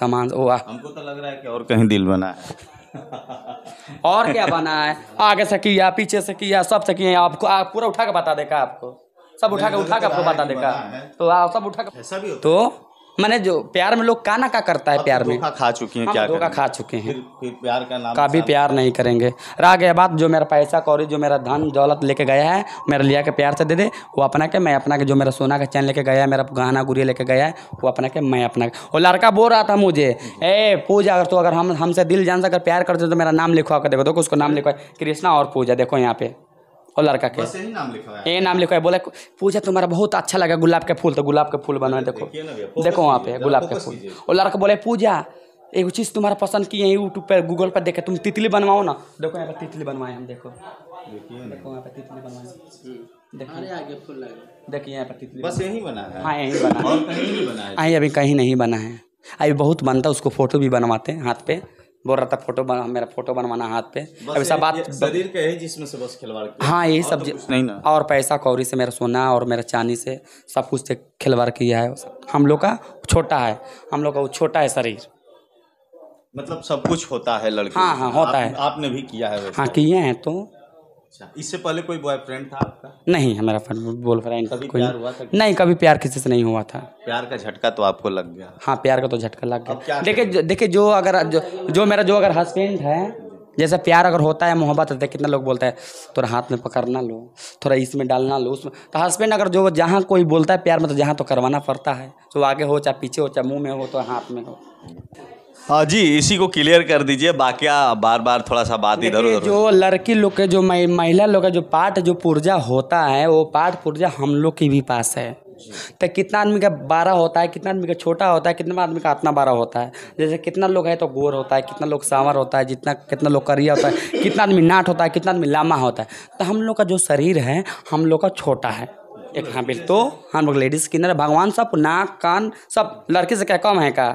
सामान हमको तो लग रहा है कि और कहीं दिल बना है और क्या बना है आगे से किया पीछे से किया सब से किया आपको आप पूरा उठा के बता देगा आपको सब उठा के उठा के आपको बता देगा तो आप सब उठा के ऐसा भी तो मैंने जो प्यार में लोग का ना का करता है तो प्यार में खा चुकी हैं क्या धोखा खा चुके हैं फिर प्यार का नाम कभी प्यार नहीं करेंगे रह गया बात जो मेरा पैसा कौड़ी जो मेरा धन दौलत लेके गया है मेरा लिया के प्यार से दे दे वो अपना के मैं अपना के जो मेरा सोना का चैन लेके गया है मेरा गहना गुड़िया लेके गया है वो अपना के मैं अपना वो लड़का बोल रहा था मुझे ए पूजा अगर तू अगर हम हमसे दिल जान से अगर प्यार करते तो मेरा नाम लिखवा कर देखो देखो उसको नाम लिखवा कृष्णा और पूजा देखो यहाँ पे और लड़का के बस नाम लिखा है नाम लिखा है बोला पूजा तुम्हारा बहुत अच्छा लगा गुलाब के फूल तो गुलाब के फूल बना देखो देखो वहाँ पे गुलाब के फूल और लड़का बोले पूजा एक चीज़ तुम्हारा पसंद की है यूट्यूब पर गूगल पर देखे तुम तितली बनवाओ ना देखो यहाँ पर तितली बनवाए हम देखो देखो यहाँ पर तितली बनवाए हम्म। देखिए यहाँ पर तितली बस यही बना है हाँ यही बना कहीं नहीं बना है हाँ, अभी कहीं नहीं बना है अभी बहुत बनता है उसको फोटो भी बनवाते हैं हाथ पे बोल रहा था फोटो बन, मेरा फोटो बनवाना हाथ पे अभी सब बात शरीर के है जिसमें से बस खिलवाड़ हाँ यही सब तो नहीं ना और पैसा कौरी से मेरा सोना और मेरा चांदी से सब कुछ से खिलवाड़ किया है हम लोग का छोटा है हम लोग का वो छोटा है शरीर मतलब सब कुछ होता है लड़के हाँ हाँ होता है आपने भी किया है हाँ किए हैं तो अच्छा इससे पहले कोई बॉयफ्रेंड था आपका नहीं हमारा बॉयफ्रेंड कभी प्यार हुआ था नहीं कभी प्यार किसी से नहीं हुआ था प्यार का झटका तो आपको लग गया हाँ प्यार का तो झटका लग गया देखिए देखिए जो अगर जो, जो मेरा जो अगर हस्बैंड है जैसे प्यार अगर होता है मोहब्बत होता है कितना लोग बोलता है थोड़ा हाथ में पकड़ना लो थोड़ा इसमें डालना लो उसमें तो हस्बैंड अगर जो जहाँ कोई बोलता है प्यार में तो जहाँ तो करवाना पड़ता है जो आगे हो चाहे पीछे हो चाहे मुंह में हो तो हाथ में हो हाँ जी इसी को क्लियर कर दीजिए बाकी बार बार थोड़ा सा बात इधर उधर जो लड़की लोग के जो महिला लोग का जो पार्ट जो पुर्जा होता है वो पार्ट पुर्जा हम लोग के भी पास है तो कितना आदमी का बारह होता है कितना आदमी का छोटा होता है कितना आदमी का अपना बारह होता है जैसे कितना लोग है तो गोर होता है कितना लोग सांवर होता है जितना कितना लोग करिया होता है कितना आदमी नाट होता है कितना आदमी लामा होता है तो हम लोग का जो शरीर है हम लोग का छोटा है एक हाँ बिल तो हम लोग लेडीज़ किन्नर भगवान सब नाक कान सब लड़के से क्या कम है का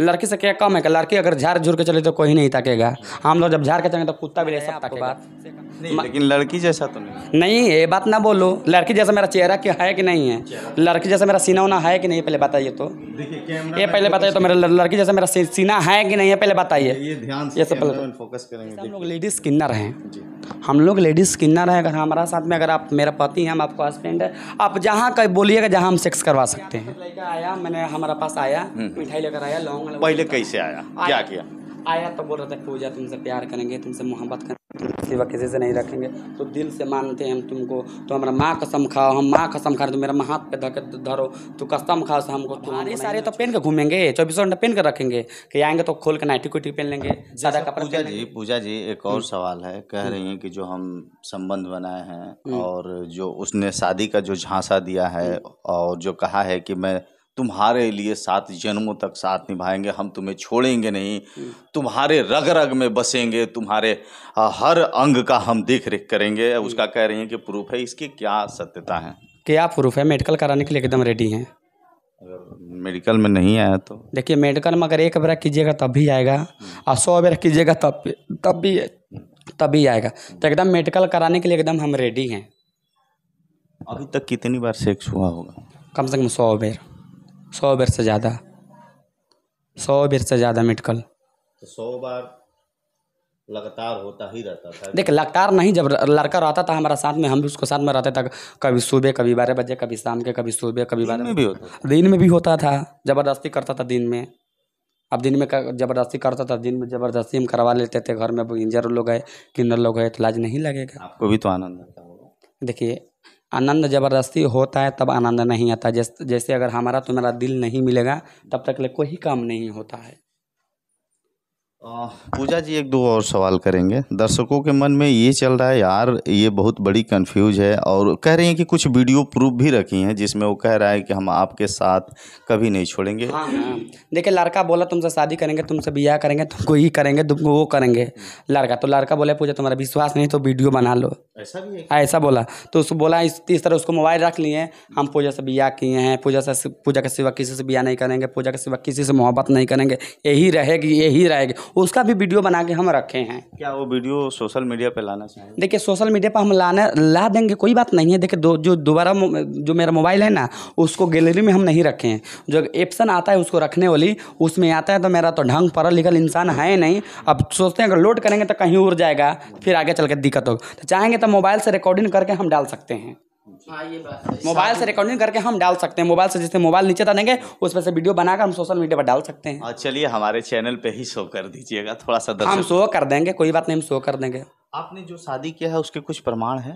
लड़की से क्या कम है कि लड़की अगर झाड़ झूर के चले तो कोई नहीं तकेगा हाँ। हम लोग जब झाड़ के चलेंगे तो कुत्ता भी ले सकता है नहीं लेकिन लड़की जैसा तो नहीं नहीं ये बात ना बोलो लड़की जैसा मेरा चेहरा क्या है कि नहीं है तो- लड़की जैसा मेरा सीना उना है कि नहीं पहले बताइए तो ये पहले बताइए तो, तो मेरा लड़की जैसा मेरा सीना है कि नहीं है पहले बताइए ये सब फोकस करेंगे हम लोग लेडीज किन्नर हैं हम लोग लेडीज किन्नर हैं अगर हमारा साथ में अगर आप मेरा पति हैं हम आपको हस्बैंड है आप जहाँ कहीं बोलिएगा जहाँ हम सेक्स करवा सकते हैं आया मैंने हमारा पास आया हम्म। मिठाई लेकर आया लॉन्ग पहले कैसे आया क्या किया आया तो बोल रहा था पूजा तुमसे प्यार करेंगे तुमसे मोहब्बत करेंगे सिवा किसी से नहीं रखेंगे तो दिल से मानते हैं हम तुमको तो हमारा माँ कसम खाओ हम माँ कसम खा रहे तो मेरा हाथ पे धके धरो तो कसम खाओ से हमको तुम्हारे सारे तो पहन के घूमेंगे चौबीसों घंटे पहन के रखेंगे कि आएंगे तो खोल के नाइटी कुटी पहन लेंगे ज़्यादा कपड़ा पूजा जी पूजा जी एक और हम्म। सवाल है कह हम्म। रही हैं कि जो हम संबंध बनाए हैं हम्म। और जो उसने शादी का जो झांसा दिया है और जो कहा है कि मैं तुम्हारे लिए सात जन्मों तक साथ निभाएंगे हम तुम्हें छोड़ेंगे नहीं तुम्हारे रग रग में बसेंगे तुम्हारे हर अंग का हम देख रेख करेंगे उसका कह रही हैं कि प्रूफ है इसकी क्या सत्यता है क्या प्रूफ है मेडिकल कराने के लिए एकदम रेडी हैं अगर मेडिकल में नहीं आया तो देखिए मेडिकल में अगर एक बार कीजिएगा तब भी आएगा और सौ बार कीजिएगा तब तब भी तभी आएगा तो एकदम मेडिकल कराने के लिए एकदम हम रेडी हैं अभी तक कितनी बार सेक्स हुआ होगा कम से कम सौ बार सौ बार से ज़्यादा सौ बार से ज़्यादा मेडिकल तो सौ बार लगातार होता ही रहता था देख लगातार नहीं जब लड़का रहता था हमारा साथ में हम भी उसको साथ में रहते थे कभी सुबह कभी बारह बजे कभी शाम के कभी सुबह कभी बारह भी होता दिन में भी होता था ज़बरदस्ती करता था दिन में अब दिन में ज़बरदस्ती करता था दिन में ज़बरदस्ती हम करवा लेते थे घर में इंजर लोग है किन्नर लोग है तो लाज नहीं लगेगा आपको भी तो आनंद आता होगा देखिए आनंद ज़बरदस्ती होता है तब आनंद नहीं आता जैसे जैसे अगर हमारा तुम्हारा दिल नहीं मिलेगा तब तक ले कोई काम नहीं होता है पूजा जी एक दो और सवाल करेंगे दर्शकों के मन में ये चल रहा है यार ये बहुत बड़ी कंफ्यूज है और कह रहे हैं कि कुछ वीडियो प्रूफ भी रखी हैं जिसमें वो कह रहा है कि हम आपके साथ कभी नहीं छोड़ेंगे हाँ हाँ देखिए लड़का बोला तुमसे शादी करेंगे तुमसे ब्याह करेंगे तुमको ये करेंगे तुमको वो करेंगे लड़का तो लड़का बोला पूजा तुम्हारा विश्वास नहीं तो वीडियो बना लो ऐसा भी है हाँ, ऐसा बोला तो उसको बोला इस इस तरह उसको मोबाइल रख लिए हम पूजा से बिया किए हैं पूजा से पूजा के सिवा किसी से बिया नहीं करेंगे पूजा के सिवा किसी से मोहब्बत नहीं करेंगे यही रहेगी यही रहेगी उसका भी वीडियो बना के हम रखे हैं क्या वो वीडियो सोशल मीडिया पर लाना चाहिए देखिए सोशल मीडिया पर हम लाना ला देंगे कोई बात नहीं है देखिए दो जो दोबारा जो मेरा मोबाइल है ना उसको गैलरी में हम नहीं रखे हैं जो एप्सन आता है उसको रखने वाली उसमें आता है तो मेरा तो ढंग पढ़ा लिखल इंसान है नहीं अब सोचते हैं अगर लोड करेंगे तो कहीं उड़ जाएगा फिर आगे चल के दिक्कत होगी तो चाहेंगे तो मोबाइल से रिकॉर्डिंग करके हम डाल सकते हैं हाँ, मोबाइल से रिकॉर्डिंग करके हम डाल सकते हैं मोबाइल से जिससे मोबाइल नीचे देंगे उस पर से वीडियो बनाकर हम सोशल मीडिया पर डाल सकते हैं हाँ, चलिए हमारे चैनल पे ही शो कर दीजिएगा थोड़ा सा हम शो कर देंगे कोई बात नहीं हम शो कर देंगे आपने जो शादी किया है उसके कुछ प्रमाण है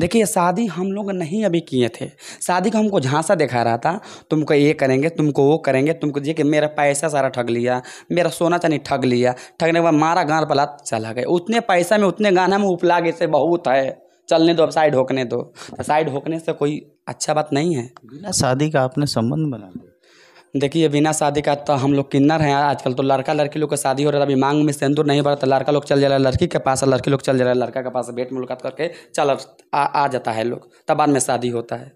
देखिए शादी हम लोग नहीं अभी किए थे शादी का हमको झांसा दिखा रहा था तुमको ये करेंगे तुमको वो करेंगे तुमको ये कि मेरा पैसा सारा ठग लिया मेरा सोना चाहिए ठग लिया ठगने के बाद मारा गान पला चला गया उतने पैसा में उतने गाना में उपला गए से बहुत है चलने दो अब साइड होकने दो तो साइड होकने से कोई अच्छा बात नहीं है बिना शादी का आपने संबंध बना लिया देखिए बिना शादी का तो हम लोग किन्नर हैं आजकल तो लड़का लड़की लोग का शादी हो रहा है अभी मांग में सिंदूर नहीं भरा तो लड़का लोग चल जा रहा है लड़की के पास लड़की लोग चल जा रहा है लड़का के पास भेंट मुलाकात करके चल आ, आ जाता है लोग तब बाद में शादी होता है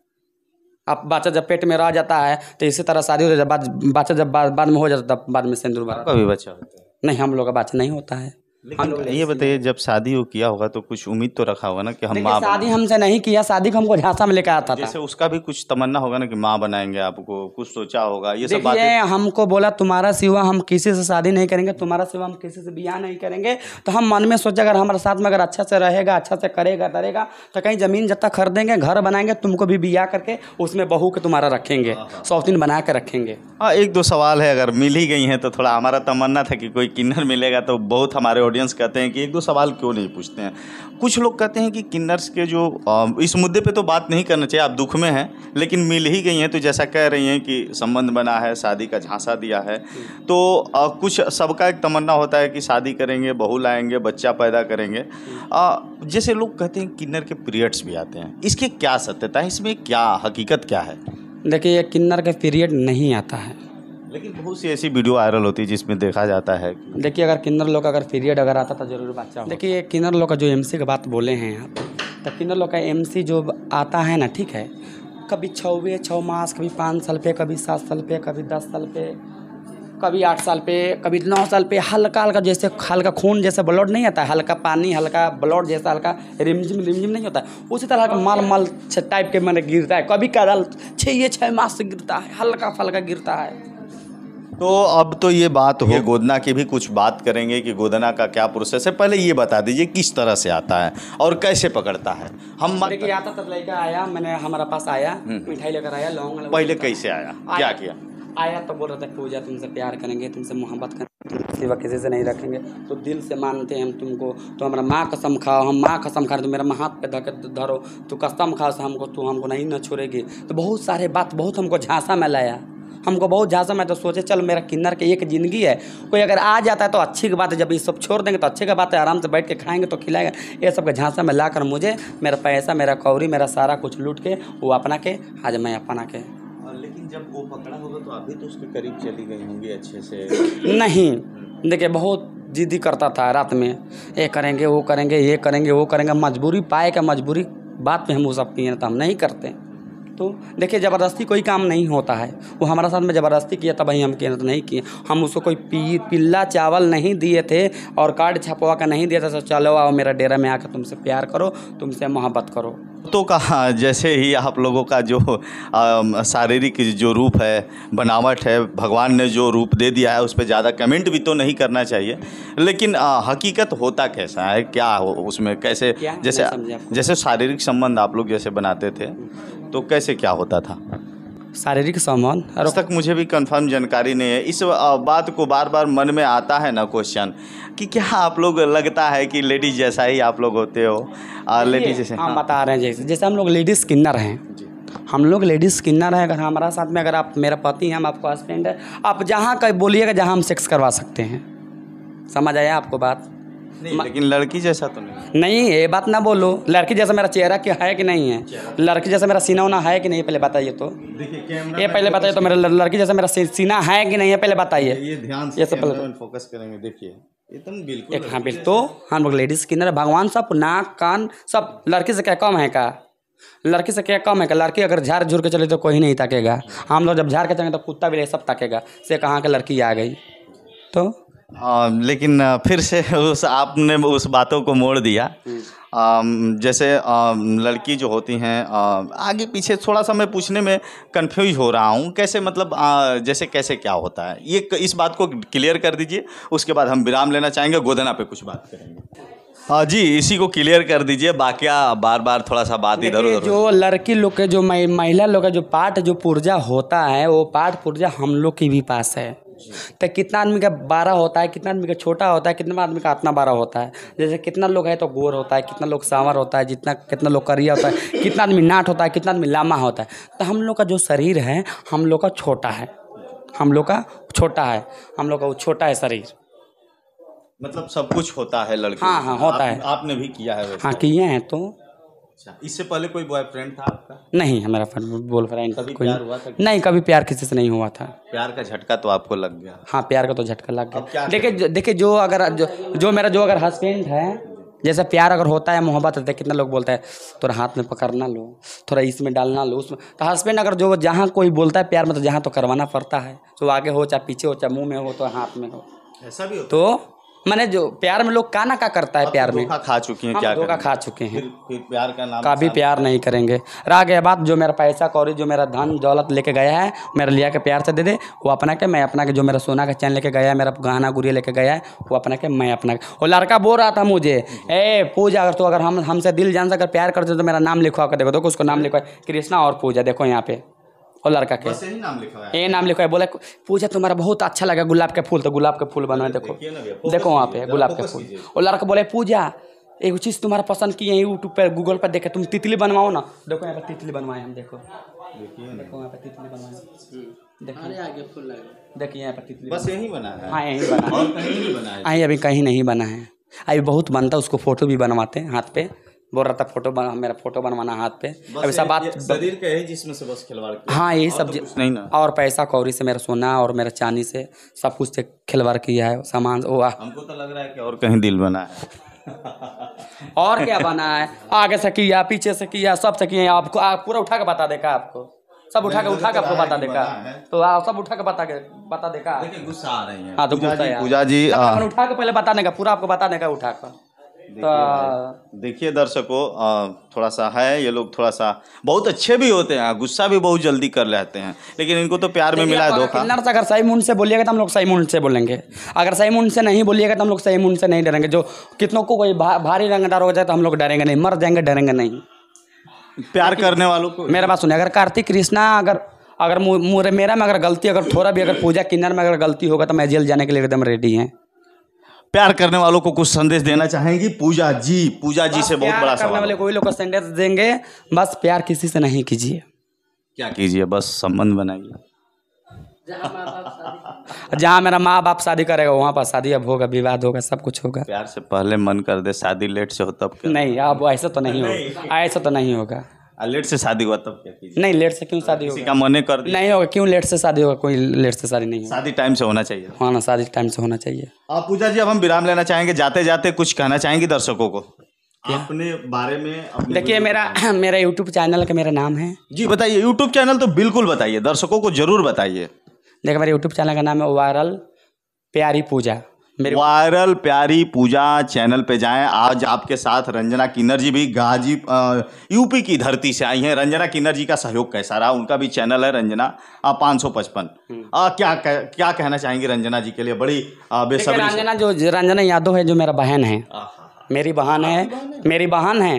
अब बच्चा जब पेट में रह जाता है तो इसी तरह शादी हो जाता है बच्चा जब बाद में हो जाता है बाद में सिंदूर भरा कभी बच्चा होता है नहीं हम लोग का बच्चा नहीं होता है हम ये बताइए जब शादी वो किया होगा तो कुछ उम्मीद तो रखा होगा ना कि हम माँ शादी हमसे नहीं किया शादी को हमको झांसा में लेकर आता था जैसे उसका भी कुछ तमन्ना होगा ना कि माँ बनाएंगे आपको कुछ सोचा होगा ये सब बातें हमको बोला तुम्हारा सिवा हम किसी से शादी नहीं करेंगे तुम्हारा सिवा हम किसी से ब्याह नहीं करेंगे तो हम मन में सोचा अगर हमारे साथ में अगर अच्छा से रहेगा अच्छा से करेगा करेगा तो कहीं जमीन जत्ता खरीदेंगे घर बनाएंगे तुमको भी ब्याह करके उसमें बहू के तुम्हारा रखेंगे शौकीन हाँ, हाँ। बना के रखेंगे हाँ एक दो सवाल है अगर मिल ही गई है तो थोड़ा हमारा तमन्ना था कि कोई किन्नर मिलेगा तो बहुत हमारे ऑडियंस कहते हैं कि एक दो सवाल क्यों नहीं पूछते हैं कुछ लोग कहते हैं कि किन्नर्स के जो इस मुद्दे पे तो बात नहीं करना चाहिए आप दुख में हैं लेकिन मिल ही गई हैं तो जैसा कह रही हैं कि संबंध बना है शादी का झांसा दिया है तो कुछ सबका एक तमन्ना होता है कि शादी करेंगे बहू लाएंगे बच्चा पैदा करेंगे जैसे लोग कहते हैं किन्नर के पीरियड्स भी आते हैं इसके क्या सत्यता है इसमें क्या हकीकत क्या है देखिए ये किन्नर का पीरियड नहीं आता है लेकिन बहुत सी ऐसी वीडियो वायरल होती है जिसमें देखा जाता है देखिए अगर किन्नर लोग अगर पीरियड अगर आता था जरूर बच्चा देखिए किन्नर लोग का जो एम का बात बोले हैं आप तो किन्नर लोग का एम जो आता है ना ठीक है कभी छवे छः मास कभी पाँच साल पे कभी सात साल पे कभी दस साल पे कभी आठ साल पे कभी नौ साल पे हल्का हल्का जैसे हल्का खून जैसे ब्लड नहीं आता हल्का पानी हल्का ब्लड जैसा हल्का रिमझिम रिमझिम नहीं होता उसी तरह का माल माल टाइप के मैंने गिरता है कभी कदल छः छः मास से गिरता है हल्का फल्का गिरता है तो अब तो ये बात हो गोदना की भी कुछ बात करेंगे कि गोदना का क्या प्रोसेस है पहले ये बता दीजिए किस तरह से आता है और कैसे पकड़ता है हम देखिए आता तब लड़का आया मैंने हमारा पास आया हम्म, हम्म। मिठाई लेकर आया लौंग पहले कैसे आया क्या किया आया तो बोल रहा था पूजा तुमसे प्यार करेंगे तुमसे मोहब्बत करेंगे सिवा किसी से नहीं रखेंगे तो दिल से मानते हैं हम तुमको तो हमारा माँ कसम खाओ हम माँ कसम खा रहे तो मेरा हाथ पे धके धरो तो कसम खाओ हमको तू हमको नहीं ना छोड़ेगी तो बहुत सारे बात बहुत हमको झांसा में लाया हमको बहुत झांसा मैं तो सोचे चल मेरा किन्नर की एक ज़िंदगी है कोई अगर आ जाता है तो अच्छी की बात है जब ये सब छोड़ देंगे तो अच्छे की बात है आराम से बैठ के खाएंगे तो खिलाएंगे ये सब का झांसा में ला कर मुझे मेरा पैसा मेरा कौरी मेरा सारा कुछ लूट के वो अपना के आज मैं अपना के लेकिन जब वो पकड़ा होगा तो अभी तो उसके करीब चली गई होंगी अच्छे से नहीं देखिए बहुत जिद्दी करता था रात में ये करेंगे वो करेंगे ये करेंगे वो करेंगे मजबूरी पाए का मजबूरी बात में हम वो सब किए तो हम नहीं करते तो देखिए ज़बरदस्ती कोई काम नहीं होता है वो हमारा साथ में ज़बरदस्ती किया तब ही हम कहना तो नहीं किए हम उसको कोई पी पिल्ला चावल नहीं दिए थे और कार्ड छपवा का नहीं दिया था तो चलो आओ मेरा डेरा में आकर तुमसे प्यार करो तुमसे मोहब्बत करो तो कहा जैसे ही आप लोगों का जो शारीरिक जो रूप है बनावट है भगवान ने जो रूप दे दिया है उस पर ज़्यादा कमेंट भी तो नहीं करना चाहिए लेकिन आ, हकीकत होता कैसा है क्या हो उसमें कैसे जैसे जैसे शारीरिक संबंध आप लोग जैसे बनाते थे तो कैसे क्या होता था शारीरिक संबंध अब तक मुझे भी कंफर्म जानकारी नहीं है इस बात को बार बार मन में आता है ना क्वेश्चन कि क्या आप लोग लगता है कि लेडीज जैसा ही आप लोग होते हो और लेडीज जैसे हम हाँ। बता रहे हैं जैसे जैसे हम लोग लेडीज किन्नर हैं हम लोग लेडीज़ किन्नर हैं अगर हमारा साथ में अगर आप मेरा पति हैं हम आपको हस्बैंड है आप जहाँ का बोलिएगा जहाँ हम सेक्स करवा सकते हैं समझ आया आपको बात नहीं लेकिन लड़की जैसा तो नहीं नहीं ये बात ना बोलो लड़की जैसा मेरा चेहरा क्या है कि नहीं है लड़की जैसा मेरा सीना उना है कि नहीं पहले बताइए तो ये पहले बताइए तो, तो मेरा लड़की जैसा मेरा सीना है कि नहीं है पहले बताइए ये ध्यान ये सब पहले फोकस करेंगे देखिए तो एक हाँ बिल्कुल तो हम लोग लेडीज़ के अंदर भगवान सब नाक कान सब लड़की से क्या कम है का लड़की से क्या कम है का लड़की अगर झाड़ झूर के चले तो कोई नहीं ताकेगा हम लोग जब झाड़ के चलेंगे तो कुत्ता भी ले सब ताकेगा से कहाँ के लड़की आ गई तो आ, लेकिन फिर से उस आपने उस बातों को मोड़ दिया आ, जैसे आ, लड़की जो होती हैं आगे पीछे थोड़ा सा मैं पूछने में कंफ्यूज हो रहा हूँ कैसे मतलब आ, जैसे कैसे क्या होता है ये इस बात को क्लियर कर दीजिए उसके बाद हम विराम लेना चाहेंगे गोदना पे कुछ बात करेंगे हाँ जी इसी को क्लियर कर दीजिए बाकी बार बार थोड़ा सा बात इधर उधर जो लड़की लोग के जो महिला लोग का जो पाठ जो पुर्जा होता है वो पाठ पुर्जा हम लोग के भी पास है तो कितना आदमी का बारह होता है कितना आदमी का छोटा होता है कितना आदमी का अपना बारह होता है जैसे कितना लोग है तो गोर होता है कितना लोग सांवर होता है जितना कितना लोग करिया होता है कितना आदमी नाट होता है कितना आदमी लामा होता है तो हम लोग का जो शरीर है हम लोग का छोटा है हम लोग का छोटा है हम लोग का वो छोटा है शरीर मतलब सब कुछ होता है लड़के हाँ हाँ होता आप, है आपने भी किया है हाँ किए हैं तो अच्छा इससे पहले कोई बॉयफ्रेंड था आपका नहीं हमारा फ्रेंड कभी कोई प्यार हुआ था नहीं कभी प्यार किसी से नहीं हुआ था प्यार का झटका तो आपको लग गया हाँ प्यार का तो झटका लग गया देखिए देखिए जो अगर जो जो मेरा जो अगर हस्बैंड है जैसे प्यार अगर होता है मोहब्बत होता है कितना लोग बोलते हैं थोड़ा हाथ में पकड़ना लो थोड़ा इसमें डालना लो उसमें तो हस्बैंड अगर जो जहाँ कोई बोलता है प्यार में तो जहाँ तो करवाना पड़ता है तो आगे हो चाहे पीछे हो चाहे मुँह में हो तो हाथ में हो ऐसा भी हो तो मैंने जो प्यार में लोग काना का करता है प्यार में खा चुके हैं क्या धोखा खा चुके हैं प्यार का नाम कभी प्यार नहीं करेंगे रह गया बात जो मेरा पैसा कौड़ी जो मेरा धन दौलत लेके गया है मेरा लिया के प्यार से दे दे वो अपना के मैं अपना के जो मेरा सोना का चैन लेके गया है मेरा गहना गुड़िया लेके गया है वो अपना के मैं अपना के वो लड़का बोल रहा था मुझे ए पूजा अगर तो अगर हम हमसे दिल जान से अगर प्यार करते तो मेरा नाम लिखवा कर देखो देखो उसको नाम लिखवा कृष्णा और पूजा देखो यहाँ पे और लड़का के नाम लिखा है ये नाम लिखा है बोला पूजा तुम्हारा बहुत अच्छा लगा गुलाब के फूल तो गुलाब के फूल बनाए देखो देखो वहाँ पे गुलाब के फूल और लड़का बोले पूजा एक चीज़ तुम्हारा पसंद की है यूट्यूब पर गूगल पर देखे तुम तितली बनवाओ ना देखो यहाँ पर तितली बनवाए हम देखो देखो यहाँ पर तितली बनवाए हम्म। देखिए यहाँ पर तितली बस यही बना है हाँ यही बना है अभी कहीं नहीं बना है अभी बहुत बनता है उसको फोटो भी बनवाते हैं हाथ पे बोल रहा था फोटो बना मेरा फोटो बनवाना हाथ पे अब सब बात शरीर के यही जिसमें से बस खिलवाड़ हाँ यही सब तो नहीं ना और पैसा कौरी से मेरा सोना और मेरा चांदी से सब कुछ से खिलवाड़ किया है सामान हमको तो लग रहा है कि और कहीं दिल बना है और क्या बना है आगे से किया पीछे से किया सब से किया आपको आप पूरा उठा के बता देगा आपको सब उठा के उठा के तो आपको बता देगा तो आप सब उठा के बता के बता देगा गुस्सा आ रही है हाँ तो पूजा जी हाँ। उठा के पहले बता देगा पूरा आपको बता देगा उठा कर तो- देखिए दर्शकों थोड़ा सा है ये लोग थोड़ा सा बहुत अच्छे भी होते हैं गुस्सा भी बहुत जल्दी कर लेते हैं लेकिन इनको तो प्यार में मिला है धोखा अगर सही मुंड से बोलिएगा तो हम लोग सही मुंड से बोलेंगे अगर सही मुंड से नहीं बोलिएगा तो हम लोग सही मुंड से नहीं डरेंगे जो कितनों को कोई भा, भारी रंगदार हो जाए तो हम लोग डरेंगे नहीं मर जाएंगे डरेंगे नहीं प्यार करने वालों को मेरा बात सुनिए अगर कार्तिक कृष्णा अगर अगर मेरा में अगर गलती अगर थोड़ा भी अगर पूजा किन्नर में अगर गलती होगा तो मैं जेल जाने के लिए एकदम रेडी हैं प्यार करने वालों को कुछ संदेश देना चाहेंगी पूजा जी पूजा जी से बहुत बड़ा सवाल वाले कोई लोग को संदेश देंगे बस प्यार किसी से नहीं कीजिए क्या कीजिए बस संबंध बनाइए जहाँ मेरा माँ बाप शादी करेगा वहाँ पर शादी अब होगा विवाद होगा सब कुछ होगा प्यार से पहले मन कर दे शादी लेट से हो तब नहीं अब ऐसा तो नहीं होगा ऐसा तो नहीं होगा लेट से शादी हुआ तब क्या नहीं लेट से क्यों शादी होगा मन कर नहीं होगा क्यों लेट से शादी होगा कोई लेट से शादी नहीं शादी टाइम से होना चाहिए हाँ ना शादी टाइम से होना चाहिए आप पूजा जी अब हम विराम लेना चाहेंगे जाते जाते कुछ कहना चाहेंगे दर्शकों को अपने बारे में देखिए मेरा मेरा YouTube चैनल का मेरा नाम है जी बताइए YouTube चैनल तो बिल्कुल बताइए दर्शकों को जरूर बताइए देखिए मेरे YouTube चैनल का नाम है वायरल प्यारी पूजा वायरल प्यारी पूजा चैनल पे जाएं आज आपके साथ रंजना किन्नर जी भी गाजी यूपी की धरती से आई हैं रंजना किन्नर जी का सहयोग कैसा रहा उनका भी चैनल है रंजना पाँच सौ पचपन हम्म। क्या कह, क्या कहना चाहेंगे रंजना जी के लिए बड़ी बेसब्री रंजना जो रंजना यादव है जो मेरा बहन है मेरी बहन है मेरी बहन है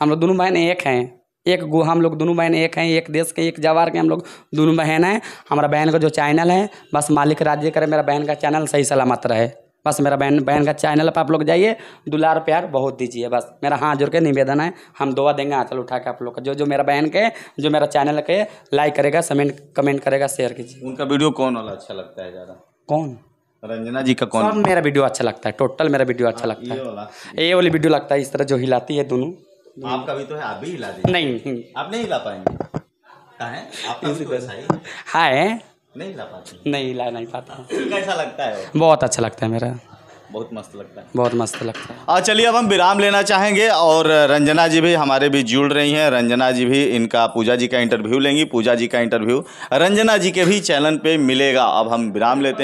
हम लोग दोनों बहन एक हैं एक गो हम लोग दोनों बहन एक हैं एक देश के एक जवार के हम लोग दोनों बहन हैं हमारा बहन का जो चैनल है बस मालिक राज्य करे मेरा बहन का चैनल सही सलामत रहे बस मेरा बहन बहन का चैनल पर आप लोग जाइए दुलार प्यार बहुत दीजिए बस मेरा हाथ जोड़ के निवेदन है हम दुआ देंगे आँचल उठा के आप लोग का जो जो मेरा बहन के जो मेरा चैनल के लाइक करेगा समेंट कमेंट करेगा शेयर कीजिए उनका वीडियो कौन वाला अच्छा लगता है ज़्यादा कौन रंजना जी का कौन सब मेरा वीडियो अच्छा लगता है टोटल मेरा वीडियो अच्छा हाँ, लगता है ये वाली वीडियो लगता है इस तरह जो हिलाती है दोनों आपका भी तो है आप भी हिला दीजिए नहीं आप नहीं हिला पाएंगे कहा है तो नहीं हिला पाते नहीं हिला नहीं पाता कैसा लगता है बहुत अच्छा लगता है मेरा बहुत मस्त लगता है बहुत मस्त लगता है और चलिए अब हम विराम लेना चाहेंगे और रंजना जी भी हमारे भी जुड़ रही हैं रंजना जी भी इनका पूजा जी का इंटरव्यू लेंगी पूजा जी का इंटरव्यू रंजना जी के भी चैनल पे मिलेगा अब हम विराम लेते हैं